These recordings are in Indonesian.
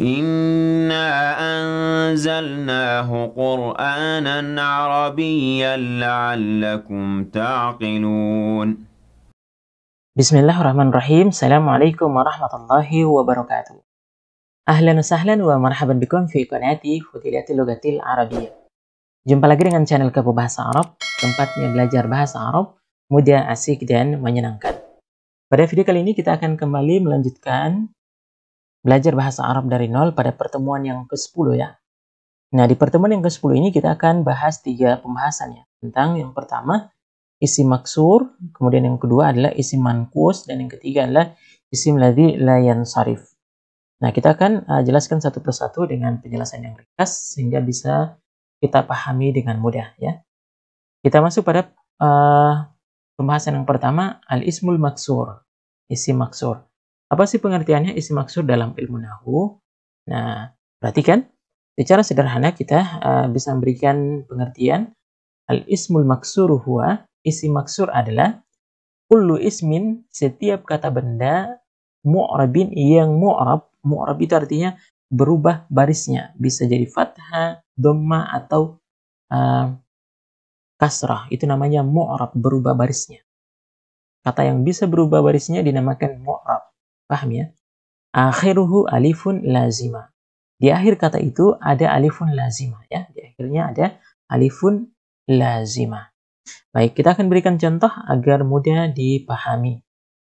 إنا أنزلناه قرآنا عربيا لعلكم تعقلون Bismillahirrahmanirrahim. السلام warahmatullahi wabarakatuh. Ahlan وبركاته أهلا وسهلا ومرحبا بكم في qanati فتيلات اللغة العربية Jumpa lagi dengan channel Kepo Bahasa Arab, tempatnya belajar bahasa Arab, mudah, asik, dan menyenangkan. Pada video kali ini kita akan kembali melanjutkan belajar bahasa Arab dari nol pada pertemuan yang ke-10 ya. Nah, di pertemuan yang ke-10 ini kita akan bahas tiga pembahasan ya. Tentang yang pertama, isi maksur, kemudian yang kedua adalah isi mankus, dan yang ketiga adalah isi ladhi layan sarif. Nah, kita akan uh, jelaskan satu persatu dengan penjelasan yang ringkas sehingga bisa kita pahami dengan mudah ya. Kita masuk pada uh, pembahasan yang pertama, al-ismul maksur, isi maksur. Apa sih pengertiannya isi maksud dalam ilmu nahu? Nah, perhatikan secara sederhana kita uh, bisa memberikan pengertian al ismul maksur huwa isi maksur adalah kullu ismin setiap kata benda mu'rabin yang mu'rab mu'rab itu artinya berubah barisnya bisa jadi fathah, dhamma atau uh, kasrah itu namanya mu'rab berubah barisnya. Kata yang bisa berubah barisnya dinamakan mu'rab. Paham ya? Akhiruhu alifun lazima. Di akhir kata itu ada alifun lazima ya. Di akhirnya ada alifun lazima. Baik, kita akan berikan contoh agar mudah dipahami.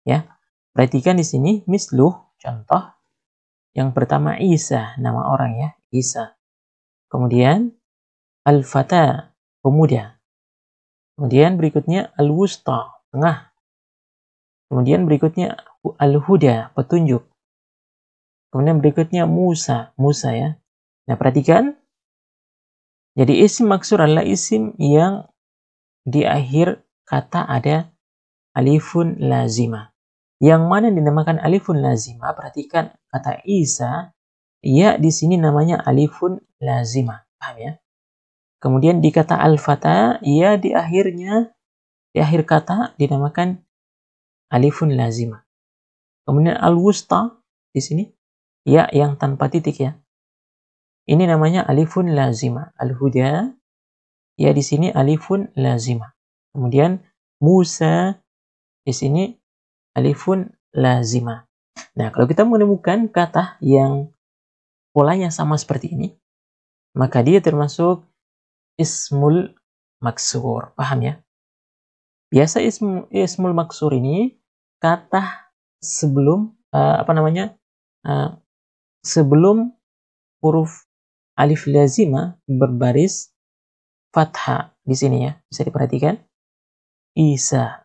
Ya. Perhatikan di sini misluh contoh yang pertama Isa, nama orang ya, Isa. Kemudian al-fata, pemuda. Kemudian berikutnya al-wusta, tengah. Kemudian berikutnya al-huda, petunjuk. Kemudian berikutnya Musa, Musa ya. Nah, perhatikan. Jadi isim maksur adalah isim yang di akhir kata ada alifun lazima. Yang mana dinamakan alifun lazima? Perhatikan kata Isa, ya di sini namanya alifun lazima. Paham ya? Kemudian di kata al-fata, ya di akhirnya, di akhir kata dinamakan alifun lazima. Kemudian al-wusta di sini ya yang tanpa titik ya. Ini namanya alifun lazima. Al-huda ya di sini alifun lazima. Kemudian Musa di sini alifun lazima. Nah, kalau kita menemukan kata yang polanya sama seperti ini, maka dia termasuk ismul maksur. Paham ya? Biasa ismul maksur ini kata sebelum uh, apa namanya uh, sebelum huruf alif lazima berbaris fathah di sini ya bisa diperhatikan Isa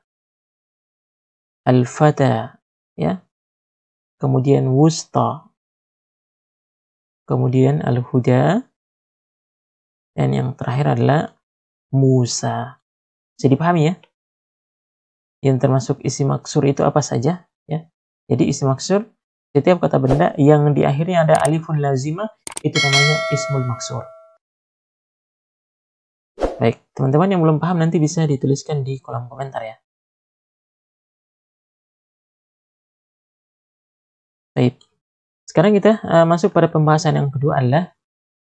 al-fata ya kemudian wusta kemudian al-huda dan yang terakhir adalah Musa jadi pahami ya yang termasuk isi maksur itu apa saja jadi isim maksur setiap kata benda yang di akhirnya ada alifun lazima itu namanya ismul maksur. Baik, teman-teman yang belum paham nanti bisa dituliskan di kolom komentar ya. Baik. Sekarang kita uh, masuk pada pembahasan yang kedua adalah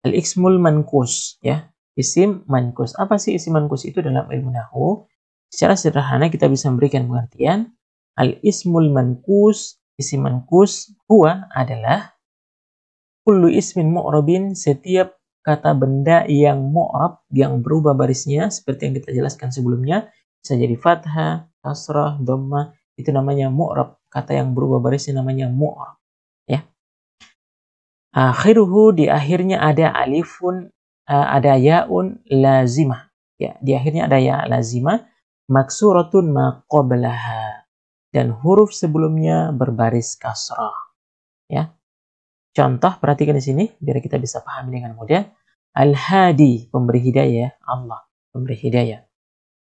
al-ismul mankus ya. Isim mankus. Apa sih isim mankus itu dalam ilmu nahu? Secara sederhana kita bisa memberikan pengertian Al ismul mankus, isim mankus huwa adalah kullu ismin mu'rabin setiap kata benda yang mu'rab yang berubah barisnya seperti yang kita jelaskan sebelumnya bisa jadi fathah, kasrah, dhamma itu namanya mu'rab kata yang berubah barisnya namanya mu'rab ya akhiruhu di akhirnya ada alifun eh, ada yaun lazimah ya di akhirnya ada ya lazimah maksuratun ma dan huruf sebelumnya berbaris kasrah. Ya. Contoh perhatikan di sini biar kita bisa pahami dengan mudah. Al-Hadi pemberi hidayah Allah pemberi hidayah.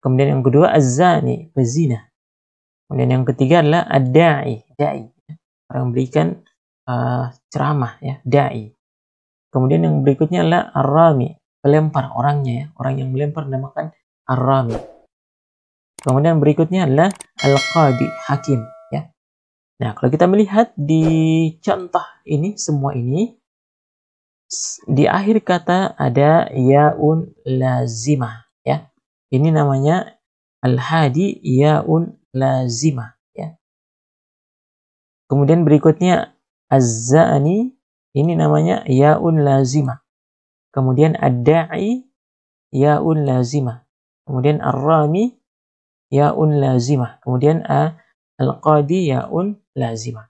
Kemudian yang kedua az-zani pezina. Kemudian yang ketiga adalah ad-da'i, dai. Orang berikan uh, eh, ceramah ya, dai. Kemudian yang berikutnya adalah ar-rami, pelempar orangnya ya, orang yang melempar dinamakan ar-rami. Kemudian berikutnya adalah al-qadi, hakim, ya. Nah, kalau kita melihat di contoh ini semua ini di akhir kata ada yaun lazima, ya. Ini namanya al-hadi yaun lazima, ya. Kemudian berikutnya az ini namanya yaun lazima. Kemudian ad-da'i yaun lazima. Kemudian ar-rami yaun lazimah. Kemudian a al-qadi yaun lazimah.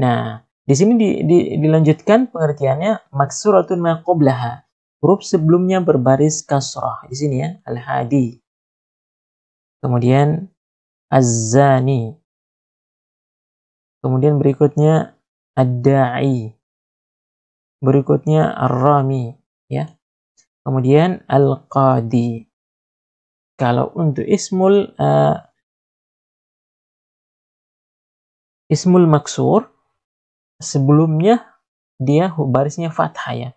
Nah, di sini di, di, dilanjutkan pengertiannya maksuratun maqoblaha. Huruf sebelumnya berbaris kasrah. Di sini ya, al-hadi. Kemudian az-zani. Kemudian berikutnya ad-da'i. Berikutnya ar-rami, ya. Kemudian al-qadi kalau untuk ismul uh, ismul maksur sebelumnya dia barisnya fathah ya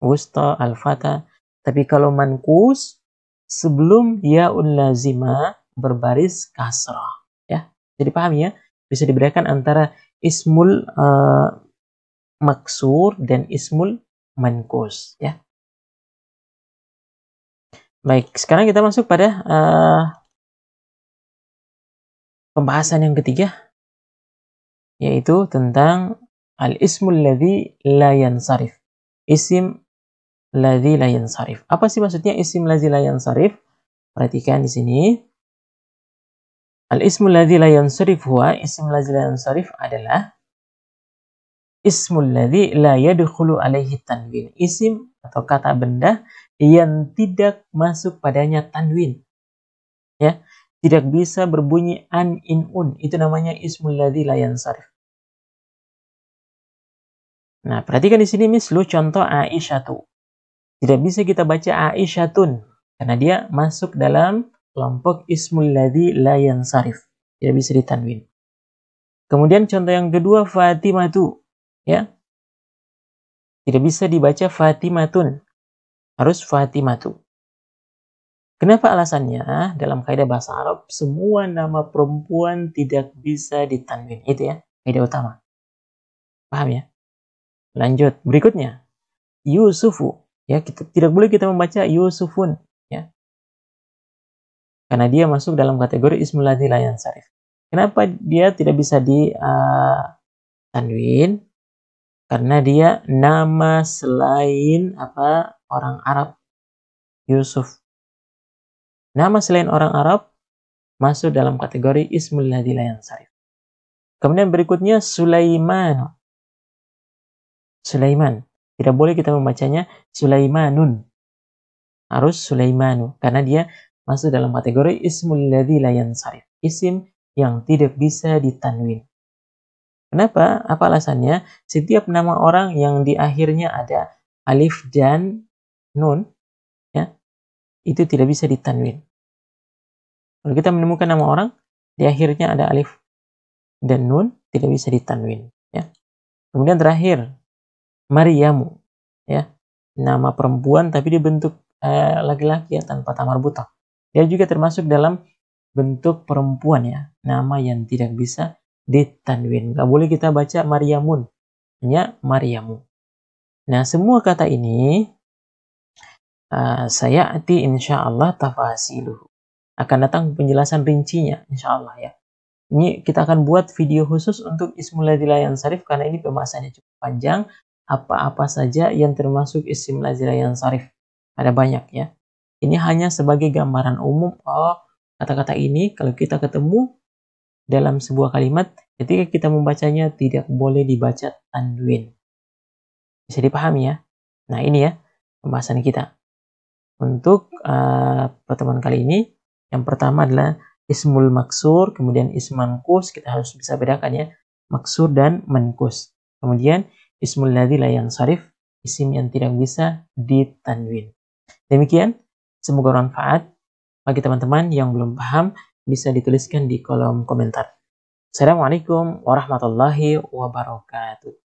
wusta al tapi kalau mankus sebelum ya lazima berbaris kasrah ya jadi paham ya bisa diberikan antara ismul uh, maksur dan ismul mankus ya Baik, sekarang kita masuk pada uh, pembahasan yang ketiga yaitu tentang al-ismul layan la yansarif. Isim ladhi layan sarif. Apa sih maksudnya isim ladhi layan sarif? Perhatikan di sini. Al-ismul layan la yansarif huwa isim ladhi layan sarif adalah ismul ladhi la yadkhulu alaihi tanwin. Isim atau kata benda yang tidak masuk padanya tanwin. Ya, tidak bisa berbunyi an in un. Itu namanya ismul ladzi la yansarif. Nah, perhatikan di sini mislu contoh Aisyatu. Tidak bisa kita baca Aisyatun karena dia masuk dalam kelompok ismul ladzi la yansarif. Tidak bisa ditanwin. Kemudian contoh yang kedua Fatimatu, ya. Tidak bisa dibaca Fatimatun harus Fatimatu. Kenapa alasannya? Dalam kaidah bahasa Arab, semua nama perempuan tidak bisa ditanwin. Itu ya, kaidah utama. Paham ya? Lanjut, berikutnya. Yusufu. Ya, kita tidak boleh kita membaca Yusufun, ya. Karena dia masuk dalam kategori ismul ladzi Kenapa dia tidak bisa di uh, Karena dia nama selain apa orang Arab, Yusuf. Nama selain orang Arab masuk dalam kategori Ismul Ladila yang sarif. Kemudian berikutnya Sulaiman. Sulaiman. Tidak boleh kita membacanya Sulaimanun. Harus Sulaimanu. Karena dia masuk dalam kategori Ismul Ladila yang sarif. Isim yang tidak bisa ditanwin. Kenapa? Apa alasannya? Setiap nama orang yang di akhirnya ada alif dan nun ya itu tidak bisa ditanwin. Kalau kita menemukan nama orang di akhirnya ada alif dan nun tidak bisa ditanwin ya. Kemudian terakhir Mariamu ya nama perempuan tapi dibentuk laki eh, laki-laki ya tanpa tamar buta. Dia juga termasuk dalam bentuk perempuan ya nama yang tidak bisa ditanwin. Gak boleh kita baca Mariamun hanya Mariamu. Nah semua kata ini Eh, saya ati insya Allah tafasiluhu. Akan datang penjelasan rincinya insya Allah ya. Ini kita akan buat video khusus untuk Ismul yang Sarif karena ini pembahasannya cukup panjang. Apa-apa saja yang termasuk Ismul yang Sarif. Ada banyak ya. Ini hanya sebagai gambaran umum. Oh, kata-kata ini kalau kita ketemu dalam sebuah kalimat, ketika kita membacanya tidak boleh dibaca tanwin. Bisa dipahami ya? Nah ini ya pembahasan kita. Untuk uh, pertemuan kali ini, yang pertama adalah ismul maksur, kemudian ismankus, kita harus bisa bedakan ya, maksur dan mankus. Kemudian ismul nadila yang sarif, isim yang tidak bisa ditanwin. Demikian, semoga bermanfaat. Bagi teman-teman yang belum paham, bisa dituliskan di kolom komentar. Assalamualaikum warahmatullahi wabarakatuh.